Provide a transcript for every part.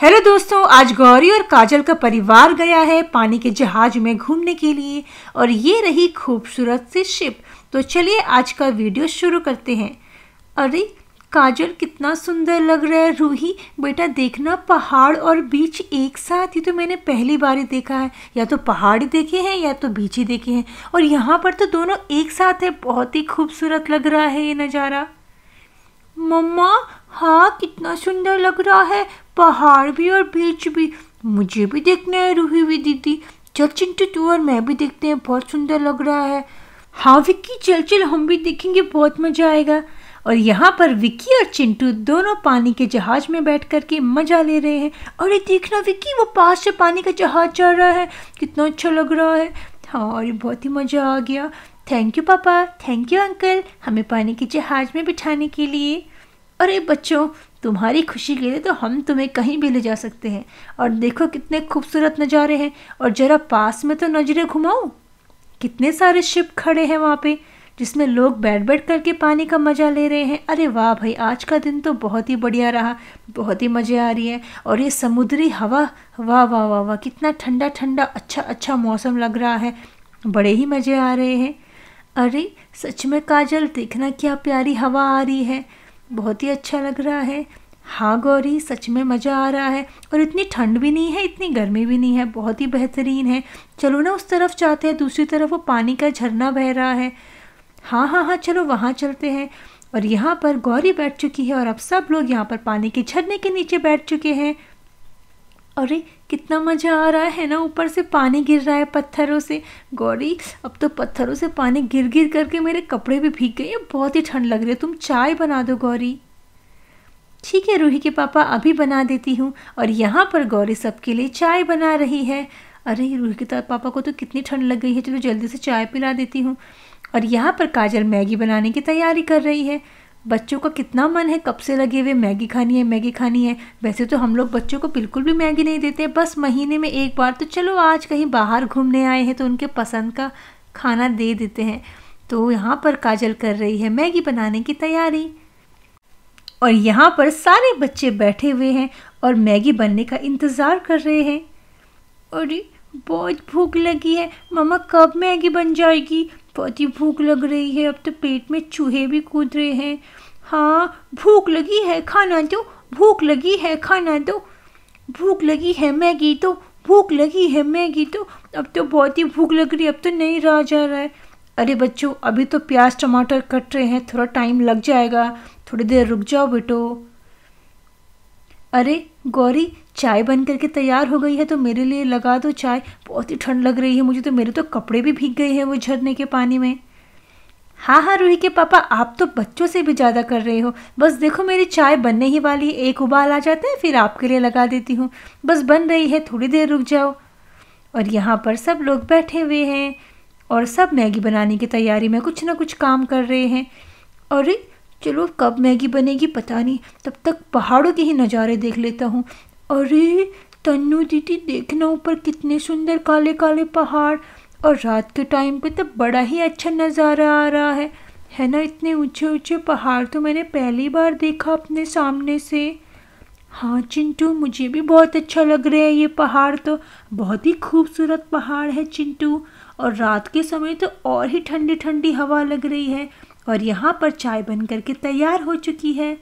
hello दोस्तों आज गौरी और काजल का परिवार गया है पानी के जहाज में घूमने के लिए और ये रही खूबसूरत सी शिप तो चलिए आज का वीडियो शुरू करते हैं अरे काजल कितना सुंदर लग रहा है रूही बेटा देखना पहाड़ और बीच एक साथ ही तो मैंने पहली बार ही देखा है या तो पहाड़ ही देखे हैं या तो बीच ही देखे हैं और यहाँ पर तो दोनों एक साथ है बहुत ही खूबसूरत लग रहा है ये नज़ारा मम्मा हाँ कितना सुंदर लग रहा है पहाड़ भी और बीच भी मुझे भी देखना है रूही भी दीदी चल चिंटू तू और मैं भी देखते हैं बहुत सुंदर लग रहा है हाँ विक्की चल चल हम भी देखेंगे बहुत मज़ा आएगा और यहाँ पर विक्की और चिंटू दोनों पानी के जहाज में बैठ कर के मज़ा ले रहे हैं और ये देखना विक्की वो पास से पानी का जहाज चल रहा है कितना अच्छा लग रहा है हाँ और बहुत ही मज़ा आ गया थैंक यू पापा थैंक यू अंकल हमें पानी के जहाज में बिठाने के लिए अरे बच्चों तुम्हारी खुशी के लिए तो हम तुम्हें कहीं भी ले जा सकते हैं और देखो कितने खूबसूरत नज़ारे हैं और ज़रा पास में तो नज़रें घुमाओ कितने सारे शिप खड़े हैं वहाँ पे जिसमें लोग बैठ बैठ करके पानी का मज़ा ले रहे हैं अरे वाह भाई आज का दिन तो बहुत ही बढ़िया रहा बहुत ही मज़े आ रही है और ये समुद्री हवा वाह वाह वाह वाह कितना ठंडा ठंडा अच्छा अच्छा मौसम लग रहा है बड़े ही मज़े आ रहे हैं अरे सच में काजल देखना क्या प्यारी हवा आ रही है बहुत ही अच्छा लग रहा है हाँ गौरी सच में मज़ा आ रहा है और इतनी ठंड भी नहीं है इतनी गर्मी भी नहीं है बहुत ही बेहतरीन है चलो ना उस तरफ जाते हैं दूसरी तरफ वो पानी का झरना बह रहा है हाँ हाँ हाँ चलो वहाँ चलते हैं और यहाँ पर गौरी बैठ चुकी है और अब सब लोग यहाँ पर पानी के झरने के नीचे बैठ चुके हैं अरे कितना मज़ा आ रहा है ना ऊपर से पानी गिर रहा है पत्थरों से गौरी अब तो पत्थरों से पानी गिर गिर करके मेरे कपड़े भी भीग गए हैं बहुत ही ठंड लग रही है तुम चाय बना दो गौरी ठीक है रूही के पापा अभी बना देती हूँ और यहाँ पर गौरी सबके लिए चाय बना रही है अरे रूही के पापा को तो कितनी ठंड लग गई है चलो जल्दी से चाय पिला देती हूँ और यहाँ पर काजल मैगी बनाने की तैयारी कर रही है बच्चों का कितना मन है कब से लगे हुए मैगी खानी है मैगी खानी है वैसे तो हम लोग बच्चों को बिल्कुल भी मैगी नहीं देते बस महीने में एक बार तो चलो आज कहीं बाहर घूमने आए हैं तो उनके पसंद का खाना दे देते हैं तो यहाँ पर काजल कर रही है मैगी बनाने की तैयारी और यहाँ पर सारे बच्चे बैठे हुए हैं और मैगी बनने का इंतज़ार कर रहे हैं और बहुत भूख लगी है मम्मा कब मैगी बन जाएगी बहुत ही भूख लग रही है अब तो पेट में चूहे भी कूद रहे हैं हाँ भूख लगी है खाना दो तो, भूख लगी है खाना दो तो, भूख लगी है मैगी तो भूख लगी है मैगी तो अब तो बहुत ही भूख लग रही है अब तो नहीं रहा जा रहा है अरे बच्चों अभी तो प्याज टमाटर कट रहे हैं थोड़ा टाइम लग जाएगा थोड़ी देर रुक जाओ बेटो अरे गौरी चाय बन करके तैयार हो गई है तो मेरे लिए लगा दो चाय बहुत ही ठंड लग रही है मुझे तो मेरे तो कपड़े भी भीग गए हैं वो झरने के पानी में हाँ हाँ रूही के पापा आप तो बच्चों से भी ज़्यादा कर रहे हो बस देखो मेरी चाय बनने ही वाली है एक उबाल आ जाता है फिर आपके लिए लगा देती हूँ बस बन रही है थोड़ी देर रुक जाओ और यहाँ पर सब लोग बैठे हुए हैं और सब मैगी बनाने की तैयारी में कुछ ना कुछ काम कर रहे हैं और चलो कब मैगी बनेगी पता नहीं तब तक पहाड़ों के ही नज़ारे देख लेता हूँ अरे तन्नू दीदी देखना ऊपर कितने सुंदर काले काले पहाड़ और रात के टाइम पे तो बड़ा ही अच्छा नज़ारा आ रहा है है ना इतने ऊंचे ऊंचे पहाड़ तो मैंने पहली बार देखा अपने सामने से हाँ चिंटू मुझे भी बहुत अच्छा लग रहा है ये पहाड़ तो बहुत ही खूबसूरत पहाड़ है चिंटू और रात के समय तो और ही ठंडी ठंडी हवा लग रही है और यहाँ पर चाय बन करके तैयार हो चुकी है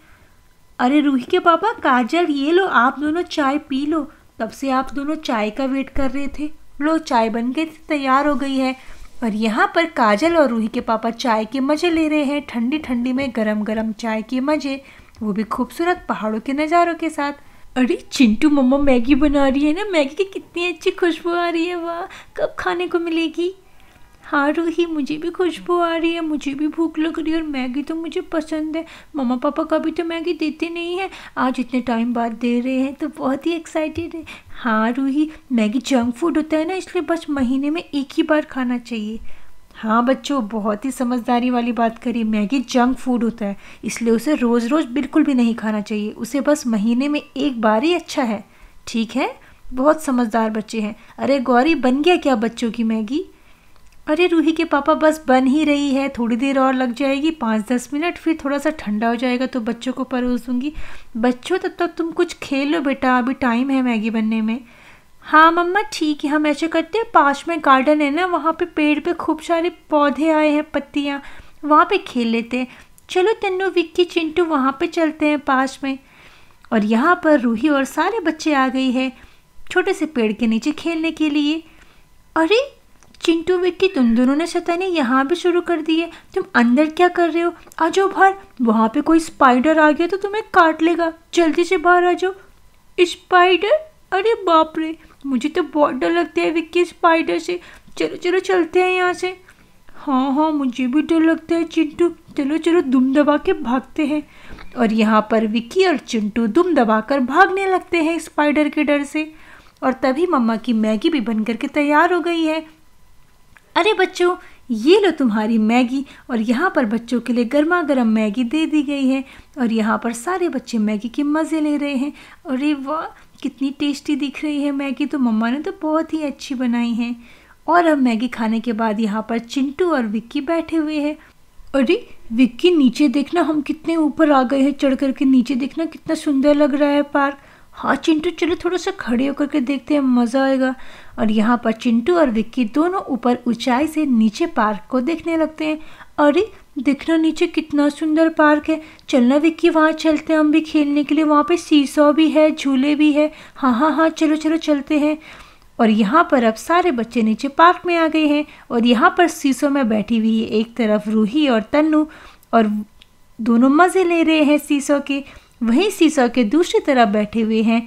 अरे रूही के पापा काजल ये लो आप दोनों चाय पी लो तब से आप दोनों चाय का वेट कर रहे थे लो चाय बन के तैयार हो गई है और यहाँ पर काजल और रूही के पापा चाय के मज़े ले रहे हैं ठंडी ठंडी में गरम गरम चाय के मज़े वो भी खूबसूरत पहाड़ों के नज़ारों के साथ अरे चिंटू मम्मा मैगी बना रही है ना मैगी की कितनी अच्छी खुशबू आ रही है वाह कब खाने को मिलेगी हाँ रूही मुझे भी खुशबू आ रही है मुझे भी भूख लग रही है और मैगी तो मुझे पसंद है मम्मा पापा कभी तो मैगी देते नहीं हैं आज इतने टाइम बाद दे रहे हैं तो बहुत ही एक्साइटेड है हाँ रूही मैगी जंक फूड होता है ना इसलिए बस महीने में एक ही बार खाना चाहिए हाँ बच्चों बहुत ही समझदारी वाली बात करी मैगी जंक फूड होता है इसलिए उसे रोज़ रोज़ बिल्कुल भी नहीं खाना चाहिए उसे बस महीने में एक बार ही अच्छा है ठीक है बहुत समझदार बच्चे हैं अरे गौरी बन गया क्या बच्चों की मैगी अरे रूही के पापा बस बन ही रही है थोड़ी देर और लग जाएगी पाँच दस मिनट फिर थोड़ा सा ठंडा हो जाएगा तो बच्चों को परोस दूंगी बच्चों तो तब तक तुम कुछ खेल लो बेटा अभी टाइम है मैगी बनने में हाँ मम्मा ठीक है हम ऐसे करते हैं पास में गार्डन है ना वहाँ पे पेड़ पे खूब सारे पौधे आए हैं पत्तियाँ वहाँ पे खेल लेते हैं चलो तन्नू विक्की चिंटू वहाँ पे चलते हैं पास में और यहाँ पर रूही और सारे बच्चे आ गई है छोटे से पेड़ के नीचे खेलने के लिए अरे चिंटू विक्की तुम दोनों ने नहीं यहाँ भी शुरू कर दी है तुम अंदर क्या कर रहे हो आ जाओ बाहर वहाँ पे कोई स्पाइडर आ गया तो तुम्हें काट लेगा जल्दी से बाहर आ जाओ स्पाइडर अरे बाप रे मुझे तो बहुत डर लगता है विक्की स्पाइडर से चलो चलो चलते हैं यहाँ से हाँ हाँ मुझे भी डर लगता है चिंटू चलो चलो दुम दबा के भागते हैं और यहाँ पर विक्की और चिंटू दुम दबा कर भागने लगते हैं स्पाइडर के डर से और तभी मम्मा की मैगी भी बन करके तैयार हो गई है अरे बच्चों ये लो तुम्हारी मैगी और यहाँ पर बच्चों के लिए गर्मा गर्म मैगी दे दी गई है और यहाँ पर सारे बच्चे मैगी के मज़े ले रहे हैं अरे वाह कितनी टेस्टी दिख रही है मैगी तो मम्मा ने तो बहुत ही अच्छी बनाई है और अब मैगी खाने के बाद यहाँ पर चिंटू और विक्की बैठे हुए हैं अरे विक्की नीचे देखना हम कितने ऊपर आ गए हैं चढ़ करके नीचे देखना कितना सुंदर लग रहा है पार्क हाँ चिंटू चलो थोड़ा सा खड़े होकर के देखते हैं मज़ा आएगा और यहाँ पर चिंटू और विक्की दोनों ऊपर ऊंचाई से नीचे पार्क को देखने लगते हैं अरे देखना नीचे कितना सुंदर पार्क है चलना विक्की वहाँ चलते हैं हम भी खेलने के लिए वहाँ पे सीसॉ भी है झूले भी है हाँ हाँ हाँ चलो चलो चलते हैं और यहाँ पर अब सारे बच्चे नीचे पार्क में आ गए हैं और यहाँ पर सीसों में बैठी हुई है एक तरफ रूही और तन्नू और दोनों मज़े ले रहे हैं सीसों के वहीं सीसा के दूसरी तरफ बैठे हुए हैं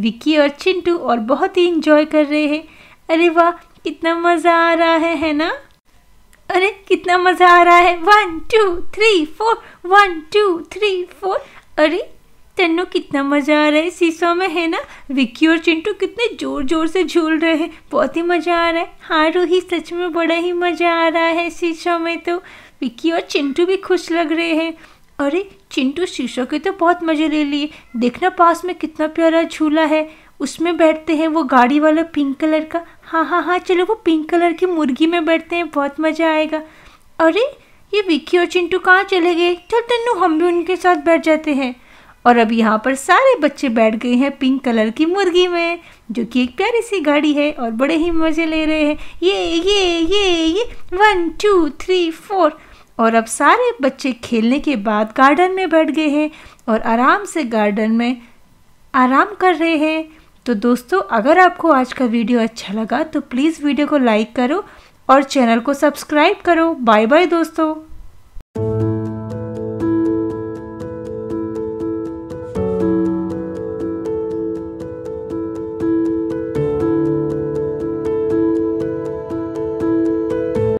विक्की और चिंटू और बहुत ही इंजॉय कर रहे हैं अरे वाह कितना मज़ा आ रहा है है ना अरे कितना मज़ा आ रहा है one two three four one two three four अरे तन्नू कितना मज़ा आ रहा है सीसो में है ना विक्की और चिंटू कितने ज़ोर ज़ोर से झूल रहे हैं बहुत ही मज़ा आ रहा है हाँ ही सच में बड़ा ही मज़ा आ रहा है सीसो में तो विक्की और चिंटू भी खुश लग रहे हैं अरे चिंटू शीशों के तो बहुत मज़े ले लिए देखना पास में कितना प्यारा झूला है उसमें बैठते हैं वो गाड़ी वाला पिंक कलर का हाँ हाँ हाँ चलो वो पिंक कलर की मुर्गी में बैठते हैं बहुत मज़ा आएगा अरे ये विक्की और चिंटू कहाँ चले गए चल तन्नू हम भी उनके साथ बैठ जाते हैं और अब यहाँ पर सारे बच्चे बैठ गए हैं पिंक कलर की मुर्गी में जो कि एक प्यारी सी गाड़ी है और बड़े ही मज़े ले रहे हैं ये ये ये ये वन टू थ्री फोर और अब सारे बच्चे खेलने के बाद गार्डन में बैठ गए हैं और आराम से गार्डन में आराम कर रहे हैं तो दोस्तों अगर आपको आज का वीडियो अच्छा लगा तो प्लीज़ वीडियो को लाइक करो और चैनल को सब्सक्राइब करो बाय बाय दोस्तों